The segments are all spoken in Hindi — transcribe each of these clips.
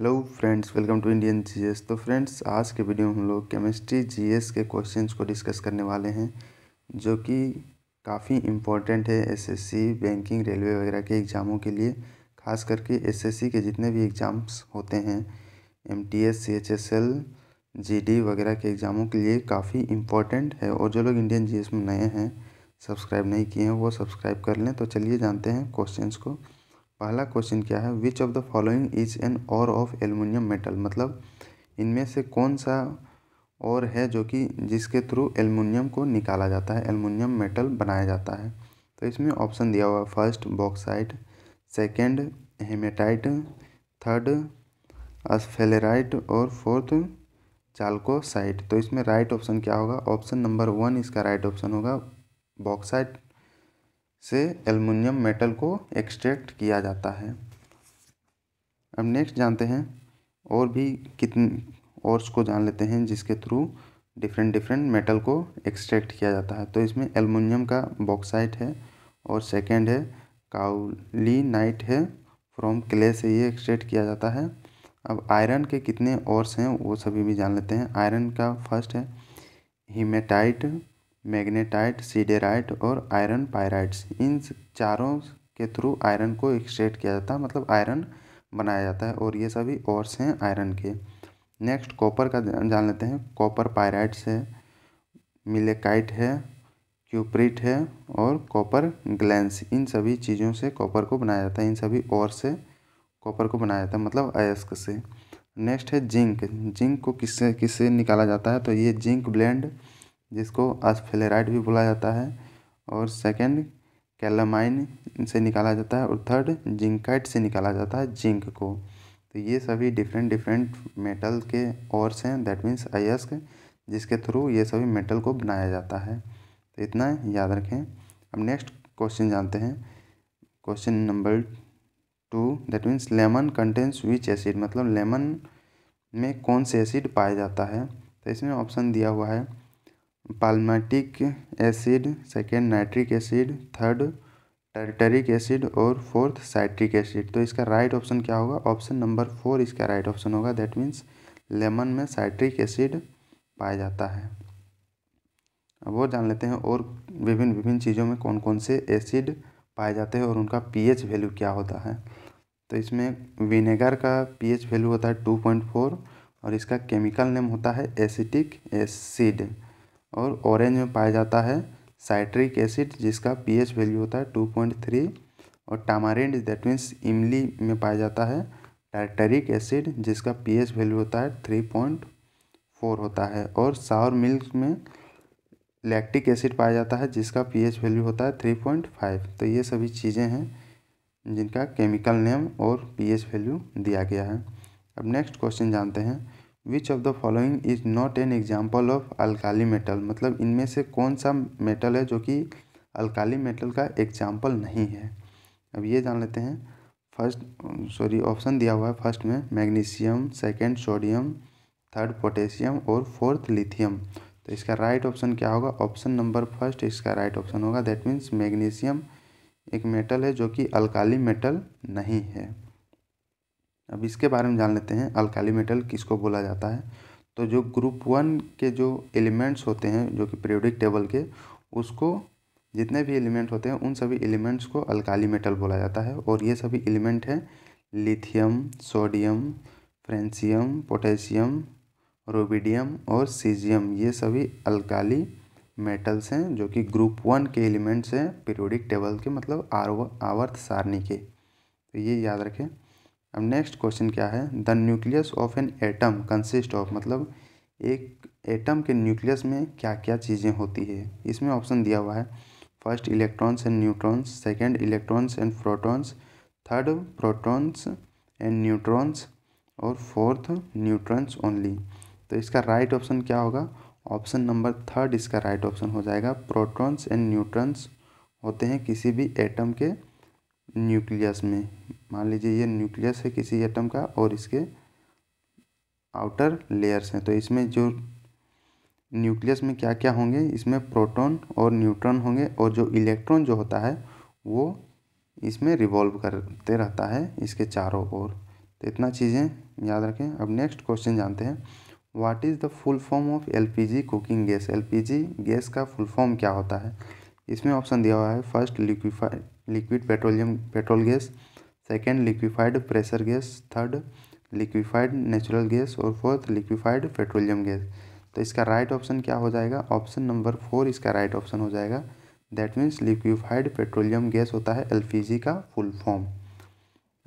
hello friends welcome to Indian GS तो फ्रेंड्स आज के वीडियो में हम लोग केमिस्ट्री जीएस के क्वेश्चंस को डिस्कस करने वाले हैं जो कि काफ़ी इम्पोर्टेंट है एसएससी बैंकिंग रेलवे वगैरह के एग्ज़ामों के लिए खास करके एसएससी के जितने भी एग्ज़ाम्स होते हैं एमटीएस सीएचएसएल जीडी वगैरह के एग्ज़ामों के लिए काफ़ी इम्पोर्टेंट है और जो लोग इंडियन जी में नए हैं सब्सक्राइब नहीं किए हैं वो सब्सक्राइब कर लें तो चलिए जानते हैं क्वेश्चन को पहला क्वेश्चन क्या है which of the following is an ore of aluminium metal मतलब इनमें से कौन सा और है जो कि जिसके थ्रू एल्युमिनियम को निकाला जाता है एल्युमिनियम मेटल बनाया जाता है तो इसमें ऑप्शन दिया हुआ है first bauxite second hematite third sphalerite और फोर्थ चालकोसाइट तो इसमें राइट ऑप्शन क्या होगा ऑप्शन नंबर वन इसका राइट ऑप्शन होगा बॉक्साइट से एलमिनियम मेटल को एक्सट्रैक्ट किया जाता है अब नेक्स्ट जानते हैं और भी कितने औरस को जान लेते हैं जिसके थ्रू डिफरेंट डिफरेंट मेटल को एक्सट्रैक्ट किया जाता है तो इसमें एलमिनियम का बॉक्साइट है और सेकेंड है काउली नाइट है फ्रॉम क्ले से ये एक्सट्रैक्ट किया जाता है अब आयरन के कितने ओर्स हैं वो सभी भी जान लेते हैं आयरन का फर्स्ट है हीमेटाइट मैग्नेटाइट सीडेराइट और आयरन पायराइट्स इन चारों के थ्रू आयरन को एक्सट्रेट किया जाता है मतलब आयरन बनाया जाता है और ये सभी ओर्स हैं आयरन के नेक्स्ट कॉपर का जान लेते हैं कॉपर पायराइट्स है मिलेकाइट है क्यूप्रिट है और कॉपर ग्लैंस इन सभी चीज़ों से कॉपर को बनाया जाता है इन सभी और से कॉपर को बनाया जाता है मतलब अयस्क से नेक्स्ट है जिंक जिंक को किससे किससे निकाला जाता है तो ये जिंक ब्लेंड जिसको अस्फेलेराइड भी बोला जाता है और सेकंड कैलामाइन से निकाला जाता है और थर्ड जिंकाइट से निकाला जाता है जिंक को तो ये सभी डिफरेंट डिफरेंट मेटल के ओर्स हैं दैट मीन्स अयस्क जिसके थ्रू ये सभी मेटल को बनाया जाता है तो इतना याद रखें अब नेक्स्ट क्वेश्चन जानते हैं question number two that means lemon contains which acid मतलब लेमन में कौन से एसिड पाया जाता है तो इसमें ऑप्शन दिया हुआ है palmitic acid second nitric acid third tartaric acid और फोर्थ साइट्रिक एसिड तो इसका राइट ऑप्शन क्या होगा ऑप्शन नंबर फोर इसका राइट ऑप्शन होगा दैट मीन्स लेमन में साइट्रिक एसिड पाया जाता है अब और जान लेते हैं और विभिन्न विभिन्न चीज़ों में कौन कौन से एसिड पाए जाते हैं और उनका पीएच वैल्यू क्या होता है तो इसमें विनेगर का पीएच वैल्यू होता है टू पॉइंट फोर और इसका केमिकल नेम होता है एसिटिक एसिड और ऑरेंज में पाया जाता है साइट्रिक एसिड जिसका पीएच वैल्यू होता है टू पॉइंट थ्री और टामारिंड दैट मीन्स इमली में पाया जाता है टार्टरिक एसिड जिसका पीएच वैल्यू होता है थ्री पॉइंट फोर होता है और सावर मिल्क में लैक्टिक एसिड पाया जाता है जिसका पीएच वैल्यू होता है थ्री पॉइंट फाइव तो ये सभी चीज़ें हैं जिनका केमिकल नेम और पी वैल्यू दिया गया है अब नेक्स्ट क्वेश्चन जानते हैं which of the following is not an example of alkali metal मतलब इनमें से कौन सा मेटल है जो कि अल्काली मेटल का एग्जाम्पल नहीं है अब ये जान लेते हैं फर्स्ट सॉरी ऑप्शन दिया हुआ है फर्स्ट में magnesium second sodium third potassium और फोर्थ लिथियम तो इसका राइट ऑप्शन क्या होगा ऑप्शन नंबर फर्स्ट इसका राइट ऑप्शन होगा दैट मीन्स मैग्नीशियम एक मेटल है जो कि अल्काली मेटल नहीं है अब इसके बारे में जान लेते हैं अल्काली मेटल किसको बोला जाता है तो जो ग्रुप वन के जो एलिमेंट्स होते हैं जो कि पीरियोडिक टेबल के उसको जितने भी एलिमेंट होते हैं उन सभी एलिमेंट्स को अल्काली मेटल बोला जाता है और ये सभी एलिमेंट हैं lithium sodium francium potassium rubidium और सीजियम ये सभी अल्काली मेटल्स हैं जो कि ग्रुप वन के एलिमेंट्स हैं पीरियोडिक टेबल के मतलब आवर्त सारणी के तो ये याद रखें अब नेक्स्ट क्वेश्चन क्या है the nucleus of an atom consist of मतलब एक एटम के न्यूक्लियस में क्या क्या चीज़ें होती है इसमें ऑप्शन दिया हुआ है first electrons and neutrons second electrons and protons third protons and neutrons और फोर्थ न्यूट्रॉन्स ओनली तो इसका राइट right ऑप्शन क्या होगा ऑप्शन नंबर थर्ड इसका राइट right ऑप्शन हो जाएगा प्रोटॉन्स एंड न्यूट्रॉन्स होते हैं किसी भी एटम के न्यूक्लियस में मान लीजिए ये न्यूक्लियस है किसी एटम का और इसके आउटर लेयर्स हैं तो इसमें जो न्यूक्लियस में क्या क्या होंगे इसमें प्रोटॉन और न्यूट्रॉन होंगे और जो इलेक्ट्रॉन जो होता है वो इसमें रिवॉल्व करते रहता है इसके चारों ओर तो इतना चीज़ें याद रखें अब नेक्स्ट क्वेश्चन जानते हैं what is the full form of LPG cooking gas LPG gas का फुल फॉर्म क्या होता है इसमें ऑप्शन दिया हुआ है first liquefied liquid petroleum petrol gas second liquefied pressure gas third liquefied natural gas और फोर्थ लिक्विफाइड पेट्रोलियम गैस तो इसका राइट ऑप्शन क्या हो जाएगा ऑप्शन नंबर फोर इसका राइट ऑप्शन हो जाएगा that means liquefied petroleum gas होता है एल का फुल फॉर्म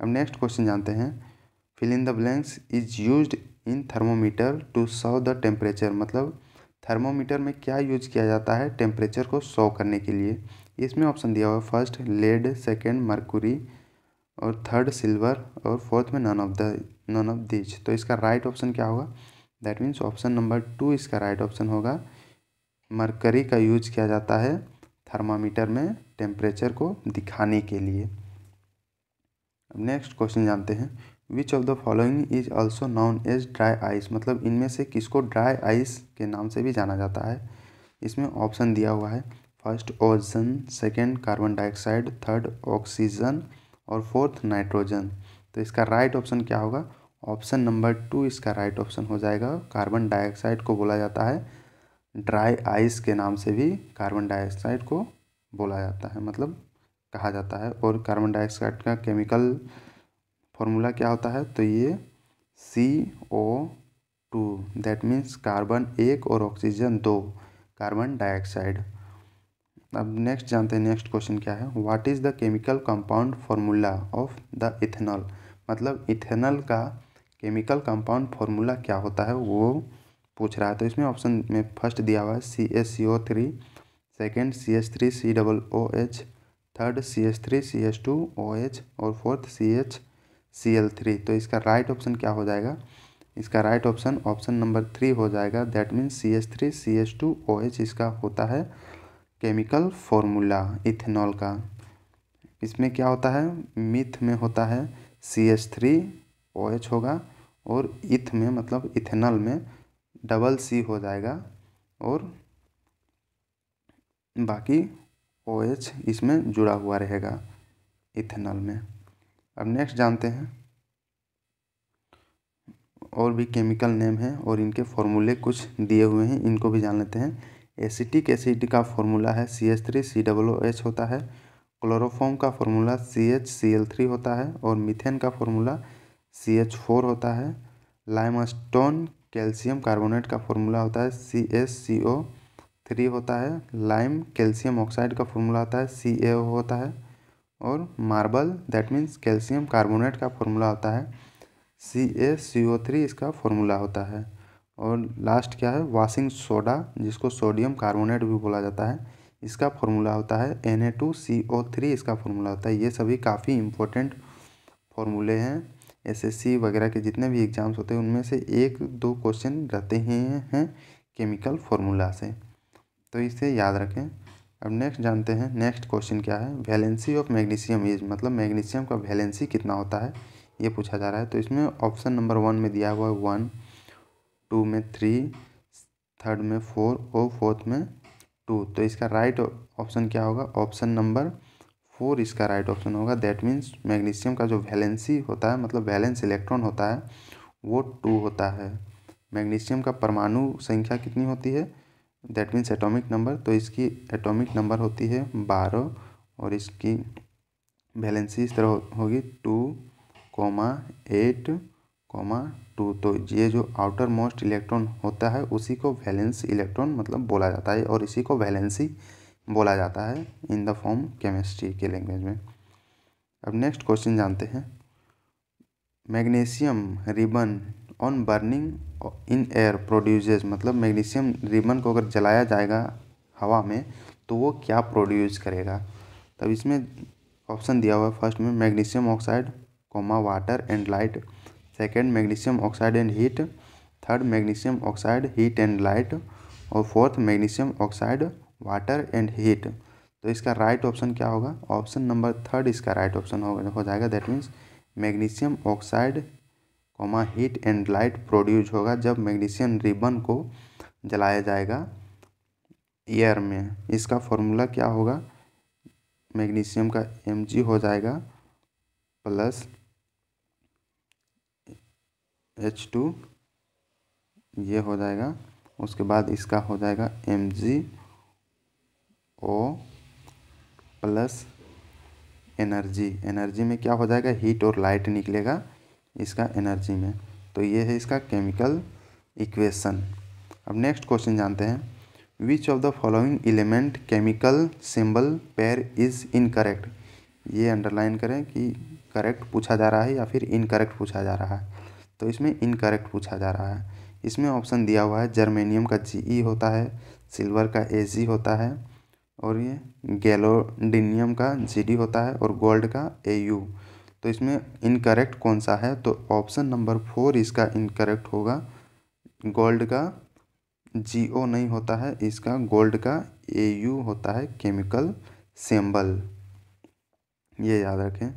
अब नेक्स्ट क्वेश्चन जानते हैं fill in the blanks is use in thermometer to show the temperature मतलब थर्मोमीटर में क्या यूज किया जाता है टेम्परेचर को सो करने के लिए इसमें ऑप्शन दिया हुआ है फर्स्ट लेड सेकेंड मरकुरी और थर्ड सिल्वर और फोर्थ में none of the none of these तो इसका राइट ऑप्शन क्या होगा that means option number two इसका राइट ऑप्शन होगा मरकरी का यूज किया जाता है थर्मामीटर में टेम्परेचर को दिखाने के लिए अब नेक्स्ट क्वेश्चन जानते हैं which of the following is also known as dry ice मतलब इनमें से किसको ड्राई आइस के नाम से भी जाना जाता है इसमें ऑप्शन दिया हुआ है first ozone second carbon dioxide third oxygen और फोर्थ नाइट्रोजन तो इसका राइट ऑप्शन क्या होगा ऑप्शन नंबर टू इसका राइट ऑप्शन हो जाएगा कार्बन डाइऑक्साइड को बोला जाता है ड्राई आइस के नाम से भी कार्बन डाइऑक्साइड को बोला जाता है मतलब कहा जाता है और कार्बन डाइऑक्साइड का केमिकल फॉर्मूला क्या होता है तो ये C O two that means carbon एक और ऑक्सीजन दो कार्बन डाइऑक्साइड अब नेक्स्ट जानते हैं नेक्स्ट क्वेश्चन क्या है what is the chemical compound formula of the ethanol मतलब इथेनॉल का केमिकल कंपाउंड फार्मूला क्या होता है वो पूछ रहा है तो इसमें ऑप्शन में फर्स्ट दिया हुआ है C S C O three second C S three C double O H third C S three C S two O H और fourth C H C L three तो इसका राइट ऑप्शन क्या हो जाएगा इसका right option option number three हो जाएगा that means C S three C S two O H इसका होता है केमिकल फॉर्मूला इथेनॉल का इसमें क्या होता है मिथ में होता है C H three O H होगा और इथ में मतलब इथेनॉल में डबल सी हो जाएगा और बाकी ओ एच इसमें जुड़ा हुआ रहेगा इथेनॉल में अब नेक्स्ट जानते हैं और भी केमिकल नेम हैं और इनके फॉर्मूले कुछ दिए हुए हैं इनको भी जान लेते हैं एसिटिक एसिड का फॉर्मूला है C H three C double H होता है क्लोरोफॉम का formula C H C L three होता है और मिथेन का फॉर्मूला सी एच फोर होता है लाइमस्टोन कैल्शियम कार्बोनेट का फॉर्मूला होता है C S C O three होता है लाइम कैल्शियम ऑक्साइड का फॉर्मूला होता है सी ए ओ होता है और marble that means calcium carbonate का फॉर्मूला होता है सी ए सी ओ थ्री इसका फॉर्मूला होता है और लास्ट क्या है वाशिंग सोडा जिसको सोडियम कार्बोनेट भी बोला जाता है इसका फॉर्मूला होता है N A two C O three इसका फॉर्मूला होता है ये सभी काफ़ी इम्पोर्टेंट फॉर्मूले हैं एसएससी वगैरह के जितने भी एग्ज़ाम्स होते हैं उनमें से एक दो क्वेश्चन रहते ही हैं केमिकल फॉर्मूला से तो इसे याद रखें अब नेक्स्ट जानते हैं नेक्स्ट क्वेश्चन क्या है वैलेंसी ऑफ मैग्नीशियम इज मतलब मैग्नीशियम का वैलेंसी कितना होता है ये पूछा जा रहा है तो इसमें ऑप्शन नंबर वन में दिया हुआ है वन टू में थ्री थर्ड में फोर और फोर्थ में टू तो इसका राइट ऑप्शन क्या होगा ऑप्शन नंबर फोर इसका राइट ऑप्शन होगा दैट मीन्स मैग्नीशियम का जो वैलेंसी होता है मतलब वैलेंस इलेक्ट्रॉन होता है वो टू होता है मैग्नीशियम का परमाणु संख्या कितनी होती है दैट मीन्स एटॉमिक नंबर तो इसकी एटॉमिक नंबर होती है बारह और इसकी वैलेंसी इस तरह होगी two comma eight comma two तो ये जो आउटर मोस्ट इलेक्ट्रॉन होता है उसी को वैलेंस इलेक्ट्रॉन मतलब बोला जाता है और इसी को वैलेंसी बोला जाता है इन द फॉर्म केमिस्ट्री के लैंग्वेज में अब नेक्स्ट क्वेश्चन जानते हैं magnesium ribbon on burning in air produce मतलब मैग्नीशियम रिबन को अगर जलाया जाएगा हवा में तो वो क्या प्रोड्यूस करेगा तब इसमें ऑप्शन दिया हुआ है फर्स्ट में magnesium oxide comma water and light second magnesium oxide and heat third magnesium oxide heat and light और fourth magnesium oxide water and heat तो इसका राइट ऑप्शन क्या होगा ऑप्शन नंबर थर्ड इसका राइट ऑप्शन होगा हो जाएगा that means magnesium oxide comma heat and light produce होगा जब मैग्नीशियम रिबन को जलाया जाएगा एयर में इसका फॉर्मूला क्या होगा मैग्नीशियम का एम हो जाएगा प्लस एच टू ये हो जाएगा उसके बाद इसका हो जाएगा M G O plus energy energy में क्या हो जाएगा हीट और लाइट निकलेगा इसका एनर्जी में तो ये है इसका केमिकल इक्वेशन अब नेक्स्ट क्वेश्चन जानते हैं which of the following element chemical symbol pair is incorrect ये अंडरलाइन करें कि करेक्ट पूछा जा रहा है या फिर इनकरेक्ट पूछा जा रहा है तो इसमें इनकरेक्ट पूछा जा रहा है इसमें ऑप्शन दिया हुआ है जर्मेनियम का जी ई e होता है सिल्वर का ए जी होता है और ये गैलोडिनियम का जी डी होता है और गोल्ड का ए यू तो इसमें इनकरेक्ट कौन सा है तो ऑप्शन नंबर फोर इसका इनकरेक्ट होगा गोल्ड का जी ओ नहीं होता है इसका गोल्ड का ए यू होता है केमिकल सेम्बल ये याद रखें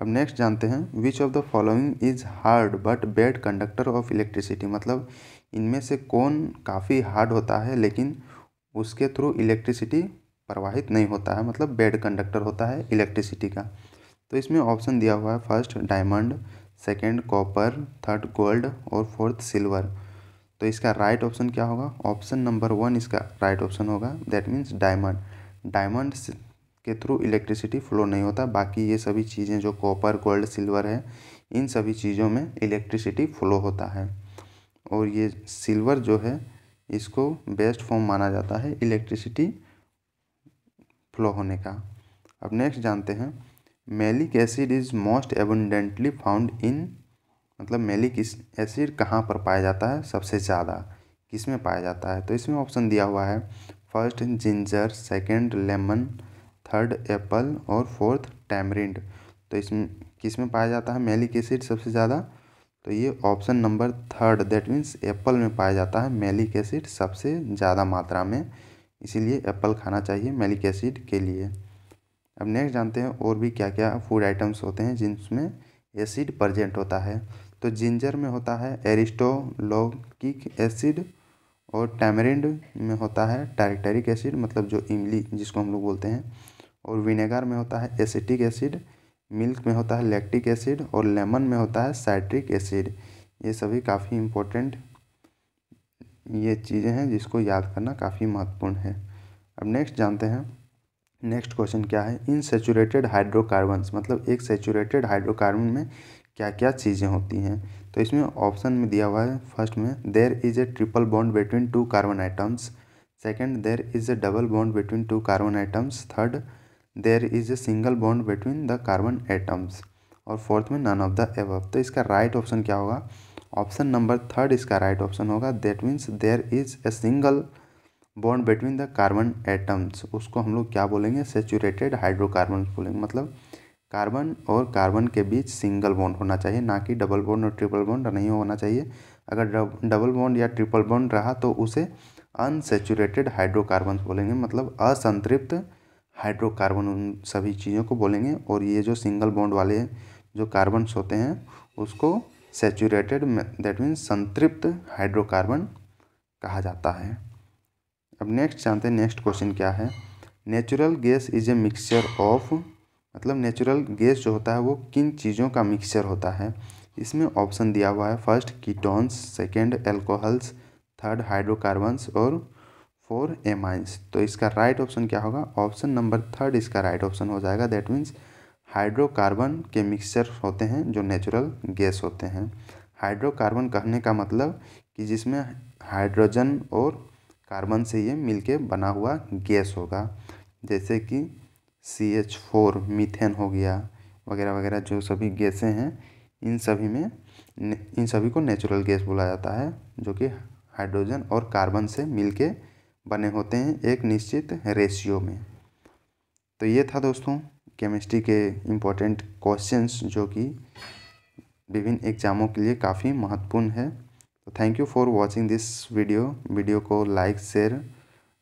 अब नेक्स्ट जानते हैं which of the following is hard but bad conductor of electricity मतलब इनमें से कौन काफ़ी हार्ड होता है लेकिन उसके थ्रू इलेक्ट्रिसिटी प्रवाहित नहीं होता है मतलब बैड कंडक्टर होता है इलेक्ट्रिसिटी का तो इसमें ऑप्शन दिया हुआ है first diamond second copper third gold और फोर्थ सिल्वर तो इसका राइट ऑप्शन क्या होगा ऑप्शन नंबर वन इसका राइट ऑप्शन होगा दैट मीन्स डायमंड डायमंड के थ्रू इलेक्ट्रिसिटी फ्लो नहीं होता बाकी ये सभी चीज़ें जो कॉपर गोल्ड सिल्वर है इन सभी चीज़ों में इलेक्ट्रिसिटी फ्लो होता है और ये सिल्वर जो है इसको बेस्ट फॉर्म माना जाता है इलेक्ट्रिसिटी फ्लो होने का अब नेक्स्ट जानते हैं malic acid is most abundantly found in मतलब मेलिक एसिड कहाँ पर पाया जाता है सबसे ज़्यादा किस में पाया जाता है तो इसमें ऑप्शन दिया हुआ है first ginger second lemon third apple और फोर्थ टैमरिंड तो इसमें किस में पाया जाता है मेलिक एसिड सबसे ज़्यादा तो ये option number third that means apple में पाया जाता है मेलिक एसिड सबसे ज़्यादा मात्रा में इसीलिए एप्पल खाना चाहिए मेलिक एसिड के लिए अब नेक्स्ट जानते हैं और भी क्या क्या फूड आइटम्स होते हैं जिनमें एसिड प्रजेंट होता है तो जिंजर में होता है एरिस्टोलोकिक एसिड और टैमरिंड में होता है टारिटेरिक एसिड मतलब जो इमली जिसको हम लोग बोलते हैं और विनेगर में होता है एसिटिक एसिड मिल्क में होता है लैक्टिक एसिड और लेमन में होता है साइट्रिक एसिड ये सभी काफ़ी इम्पोर्टेंट ये चीज़ें हैं जिसको याद करना काफ़ी महत्वपूर्ण है अब नेक्स्ट जानते हैं नेक्स्ट क्वेश्चन क्या है इन सेचूरेटेड हाइड्रोकार्बन्स मतलब एक सेचूरेटेड हाइड्रोकार्बन में क्या क्या चीज़ें होती हैं तो इसमें ऑप्शन में दिया हुआ है फर्स्ट में there is a triple bond between two carbon atoms second there is a double bond between two carbon atoms third there is a single bond between the carbon atoms और फोर्थ में नन ऑफ द एवब तो इसका राइट right ऑप्शन क्या होगा ऑप्शन नंबर थर्ड इसका राइट right ऑप्शन होगा that means there is a single bond between the carbon atoms उसको हम लोग क्या बोलेंगे सेचूरेटेड हाइड्रोकार्बन बोलेंगे मतलब कार्बन और कार्बन के बीच सिंगल बॉन्ड होना चाहिए ना कि डबल बॉन्ड और ट्रिपल बॉन्ड नहीं होना चाहिए अगर डबल बॉन्ड या ट्रिपल बॉन्ड रहा तो उसे अनसेचूरेटेड हाइड्रोकार्बन बोलेंगे मतलब असंतृप्त हाइड्रोकार्बन उन सभी चीज़ों को बोलेंगे और ये जो सिंगल बॉन्ड वाले जो कार्बन्स होते हैं उसको सेचूरेटेड दैट मीन्स संतृप्त हाइड्रोकार्बन कहा जाता है अब नेक्स्ट जानते हैं नेक्स्ट क्वेश्चन क्या है natural gas is a mixture of मतलब नेचुरल गैस जो होता है वो किन चीज़ों का मिक्सचर होता है इसमें ऑप्शन दिया हुआ है first ketones second alcohols third hydrocarbons और फोर एमाइंस तो इसका राइट ऑप्शन क्या होगा ऑप्शन नंबर थर्ड इसका राइट ऑप्शन हो जाएगा दैट मीन्स हाइड्रोकार्बन के मिक्सचर होते हैं जो नेचुरल गैस होते हैं हाइड्रोकार्बन कहने का मतलब कि जिसमें हाइड्रोजन और कार्बन से ये मिलके बना हुआ गैस होगा जैसे कि सी एच फोर मिथेन हो गया वगैरह वगैरह जो सभी गैसें हैं इन सभी में इन सभी को नेचुरल गैस बोला जाता है जो कि हाइड्रोजन और कार्बन से मिलके बने होते हैं एक निश्चित रेशियो में तो ये था दोस्तों केमिस्ट्री के इम्पोर्टेंट क्वेश्चंस जो कि विभिन्न एग्ज़ामों के लिए काफ़ी महत्वपूर्ण है तो thank you for watching this video video को लाइक शेयर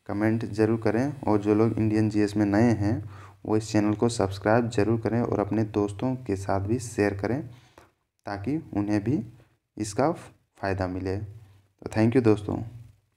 कमेंट जरूर करें और जो लोग इंडियन जीएस में नए हैं वो इस चैनल को सब्सक्राइब जरूर करें और अपने दोस्तों के साथ भी शेयर करें ताकि उन्हें भी इसका फ़ायदा मिले तो थैंक यू दोस्तों